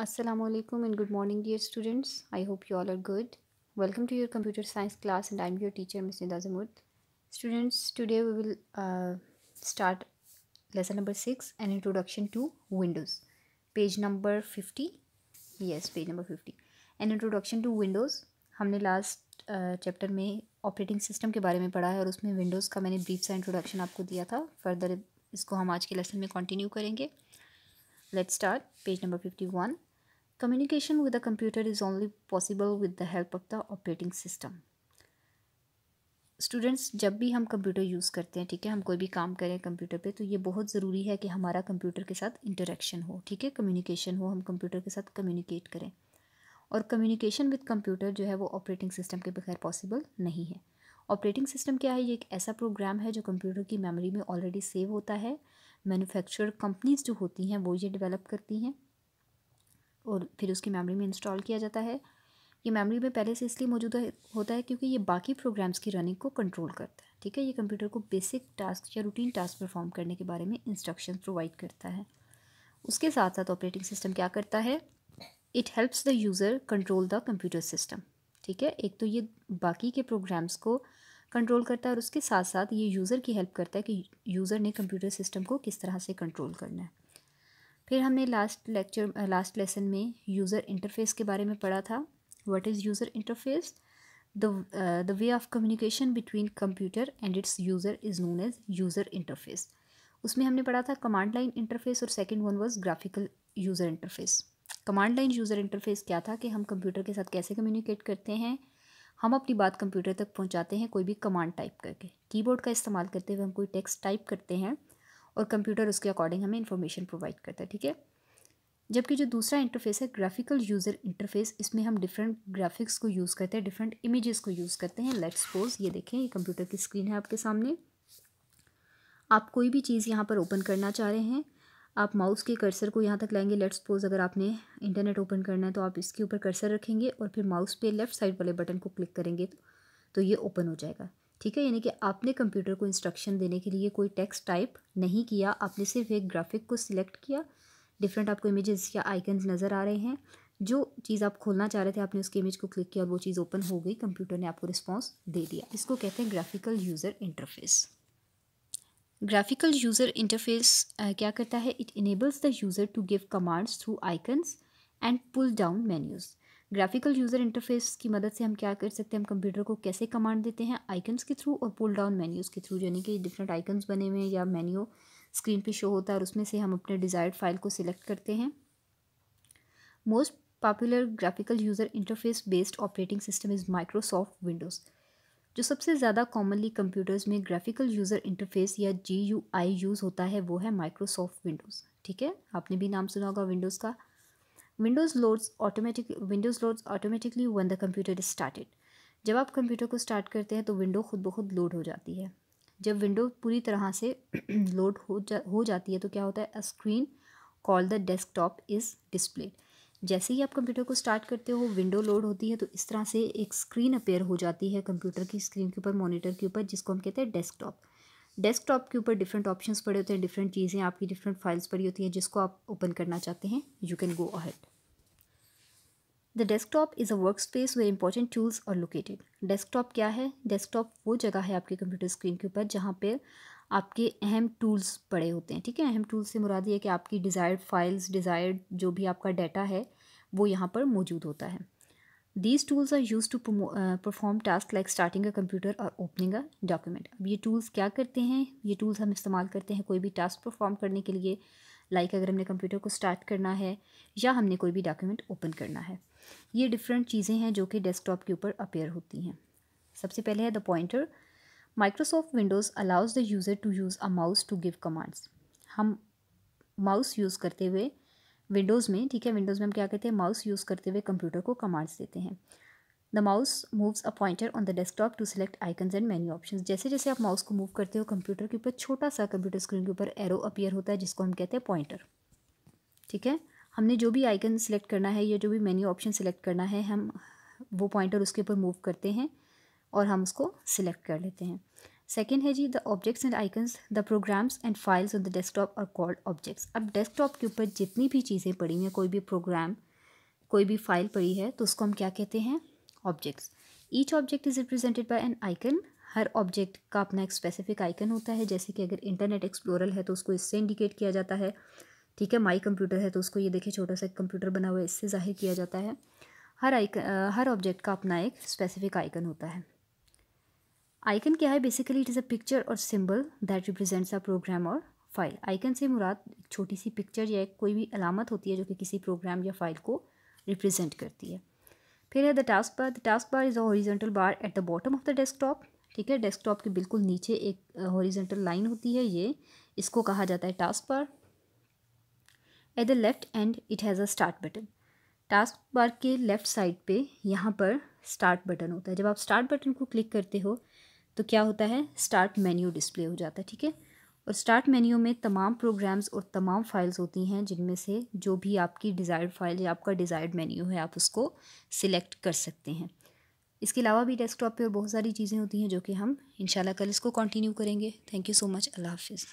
Assalamualaikum and good morning dear students. I hope you all are good. Welcome to your computer science class and I'm your teacher Ms. Nida Zamud. Students, today we will uh, start lesson number 6 an introduction to Windows. Page number 50. Yes, page number 50. An introduction to Windows. हमने last chapter uh, में operating system के बारे में पढ़ा है और उसमें Windows का मैंने ब्रीफ सा इंट्रोडक्शन आपको दिया था फर्दर इसको हम आज के लेसन में कंटिन्यू करेंगे Let's start page number 51. Communication with the computer is only possible with the help of the operating system. Students जब भी हम कंप्यूटर यूज़ करते हैं ठीक है हम कोई भी काम करें कंप्यूटर पे तो ये बहुत ज़रूरी है कि हमारा कंप्यूटर के साथ इंटरेक्शन हो ठीक है कम्युनिकेशन हो हम कंप्यूटर के साथ कम्युनिकेट करें और कम्युनिकेशन विद कंप्यूटर जो है वो ऑपरेटिंग सिस्टम के बगैर पॉसिबल नहीं है ऑपरेटिंग सिस्टम क्या है ये एक ऐसा प्रोग्राम है जो कंप्यूटर की मेमोरी में ऑलरेडी सेव होता है मैन्युफैक्चर कंपनीज जो होती हैं वो ये डेवलप करती हैं और फिर उसकी मेमोरी में इंस्टॉल किया जाता है ये मेमोरी में पहले से इसलिए मौजूद होता है क्योंकि ये बाकी प्रोग्राम्स की रनिंग को कंट्रोल करता है ठीक है ये कंप्यूटर को बेसिक टास्क या रूटीन टास्क परफॉर्म करने के बारे में इंस्ट्रक्शन प्रोवाइड करता है उसके साथ साथ ऑपरेटिंग सिस्टम क्या करता है it helps the user control the computer system ठीक है एक तो ये बाकी के प्रोग्राम्स को कंट्रोल करता है और उसके साथ साथ ये यूज़र की हेल्प करता है कि यूज़र ने कंप्यूटर सिस्टम को किस तरह से कंट्रोल करना है फिर हमने लास्ट लेक्चर लास्ट लेसन में यूज़र इंटरफेस के बारे में पढ़ा था what is user interface the way of communication between communication and its user is known as user interface उसमें हमने पढ़ा था कमांड लाइन इंटरफेस और second one was graphical user interface command line user interface क्या था कि हम computer के साथ कैसे कम्युनिकेट करते हैं हम अपनी बात कंप्यूटर तक पहुंचाते हैं कोई भी कमांड टाइप करके कीबोर्ड का इस्तेमाल करते हुए हम कोई टेक्स्ट टाइप करते हैं और कंप्यूटर उसके अकॉर्डिंग हमें इन्फॉर्मेशन प्रोवाइड करता है ठीक है जबकि जो दूसरा इंटरफेस है ग्राफिकल यूज़र इंटरफेस इसमें हम डिफरेंट ग्राफिक्स को यूज़ करते हैं डिफरेंट इमेजेस को यूज़ करते हैं लेट्स सपोज ये देखें ये कंप्यूटर की स्क्रीन है आपके सामने आप कोई भी चीज़ यहाँ पर ओपन करना चाह रहे हैं आप माउस के कर्सर को यहाँ तक लाएंगे लेट्स सपोज अगर आपने इंटरनेट ओपन करना है तो आप इसके ऊपर कर्सर रखेंगे और फिर माउस पे लेफ़्ट साइड वाले बटन को क्लिक करेंगे तो, तो ये ओपन हो जाएगा ठीक है यानी कि आपने कंप्यूटर को इंस्ट्रक्शन देने के लिए कोई टेक्स्ट टाइप नहीं किया आपने सिर्फ एक ग्राफिक को सिलेक्ट किया डिफरेंट आपको इमेजेस या आइकन्स नज़र आ रहे हैं जो चीज़ आप खोलना चाह रहे थे आपने उसके इमेज को क्लिक किया और वो चीज़ ओपन हो गई कंप्यूटर ने आपको रिस्पॉन्स दे दिया इसको कहते हैं graphical user interface graphical user interface क्या करता है it enables the user to give commands through icons and pull down menus graphical user interface की मदद से हम क्या कर सकते हैं हम कंप्यूटर को कैसे कमांड देते हैं आइकन्स के थ्रू और पुल डाउन मेन्यूज़ के थ्रू यानी कि डिफरेंट आइकन्स बने हुए हैं या मेन्यू स्क्रीन पे शो होता है और उसमें से हम अपने डिज़ायर्ड फाइल को सिलेक्ट करते हैं most popular graphical user interface based operating system is Microsoft Windows जो सबसे ज़्यादा कॉमनली कंप्यूटर्स में ग्राफिकल यूज़र इंटरफेस या जी यू आई यूज़ होता है वो है माइक्रोसॉफ्ट विंडोज़ ठीक है आपने भी नाम सुना होगा विंडोज़ का Windows loads automatic Windows loads automatically once the computer is started जब आप कंप्यूटर को स्टार्ट करते हैं तो विंडो खुद ब खुद लोड हो जाती है जब विंडो पूरी तरह से लोड हो जा हो जाती है तो क्या होता है a screen call the desktop is displayed जैसे ही आप कंप्यूटर को स्टार्ट करते हो विंडो लोड होती है तो इस तरह से एक स्क्रीन अपेयर हो जाती है कंप्यूटर की स्क्रीन के ऊपर मॉनिटर के ऊपर जिसको हम कहते हैं डेस्कटॉप डेस्कटॉप के ऊपर डिफरेंट ऑप्शंस पड़े होते हैं डिफरेंट चीज़ें आपकी डिफरेंट फाइल्स पड़ी होती हैं जिसको आप ओपन करना चाहते हैं you can go ahead the desktop is a work space where important tools और लोकेटेड डेस्कटॉप क्या है डेस्कटॉप वो जगह है आपके कंप्यूटर स्क्रीन के ऊपर जहाँ पर आपके अहम टूल्स पड़े होते हैं ठीक है अहम टूल्स से मुराद ये कि आपकी डिज़ायर्ड फाइल्स डिज़ायर्ड जो भी आपका डाटा है वो यहाँ पर मौजूद होता है these tools are used to perform task like starting a computer और ओपनिंग अ डॉक्यूमेंट अब ये टूल्स क्या करते हैं ये टूल्स हम इस्तेमाल करते हैं कोई भी टास्क परफॉर्म करने के लिए लाइक like अगर हमने कंप्यूटर को स्टार्ट करना है या हमने कोई भी डॉक्यूमेंट ओपन करना है ये डिफरेंट चीज़ें हैं जो कि डेस्कटॉप के ऊपर अपेयर होती हैं सबसे पहले है the pointer Microsoft Windows allows the user to use a mouse to give commands. हम माउस यूज़ करते हुए विंडोज़ में ठीक है विंडोज़ में हम क्या कहते हैं माउस यूज़ करते हुए कंप्यूटर को कमांड्स देते हैं the mouse moves a pointer on the desktop to select icons and menu option जैसे जैसे आप माउस को मूव करते हो कंप्यूटर के ऊपर छोटा सा कंप्यूटर स्क्रीन के ऊपर एरो अपीयर होता है जिसको हम कहते हैं पॉइंटर ठीक है हमने जो भी आइकन सेलेक्ट करना है या जो भी मेन्यू ऑप्शन सिलेक्ट करना है हम वो पॉइंटर उसके ऊपर मूव करते हैं और हम उसको सिलेक्ट कर लेते हैं सेकेंड है जी the objects and icons the programs and files on the desktop और कॉल्ड ऑब्जेक्ट्स अब डेस्कटॉप के ऊपर जितनी भी चीज़ें पड़ी हैं कोई भी प्रोग्राम कोई भी फाइल पड़ी है तो उसको हम क्या कहते हैं objects each object is represented by an icon हर ऑब्जेक्ट का अपना एक स्पेसिफिक आइकन होता है जैसे कि अगर इंटरनेट एक्सप्लोरल है तो उसको इससे इंडिकेट किया जाता है ठीक है माई कंप्यूटर है तो उसको ये देखिए छोटा सा कंप्यूटर बना हुआ है इससे जाहिर किया जाता है हर आइकन हर ऑब्जेक्ट का अपना एक स्पेसिफिक आइकन होता है आइकन क्या है basically it is a picture और symbol that represents a program और फाइल आइकन से मुराद एक छोटी सी पिक्चर या कोई भी अलामत होती है जो कि किसी प्रोग्राम या फाइल को रिप्रेजेंट करती है फिर है the task bar the task bar is a horizontal bar at the bottom of the desktop ठीक है डेस्कटॉप के बिल्कुल नीचे एक हॉरिजेंटल लाइन होती है ये इसको कहा जाता है task bar at the left end it has a start button task bar के लेफ़्ट साइड पे यहाँ पर स्टार्ट बटन होता है जब आप स्टार्ट बटन को क्लिक करते हो तो क्या होता है स्टार्ट मेन्यू डिस्प्ले हो जाता है ठीक है और स्टार्ट मेन्यू में तमाम प्रोग्राम्स और तमाम फाइल्स होती हैं जिनमें से जो भी आपकी डिज़ायर्ड फाइल या आपका डिज़ायर्ड मेन्यू है आप उसको सिलेक्ट कर सकते हैं इसके अलावा भी डेस्कटॉप पे और बहुत सारी चीज़ें होती हैं जो कि हम इंशाल्लाह कल इसको कंटिन्यू करेंगे थैंक यू सो मच अल्लाह हाफिज़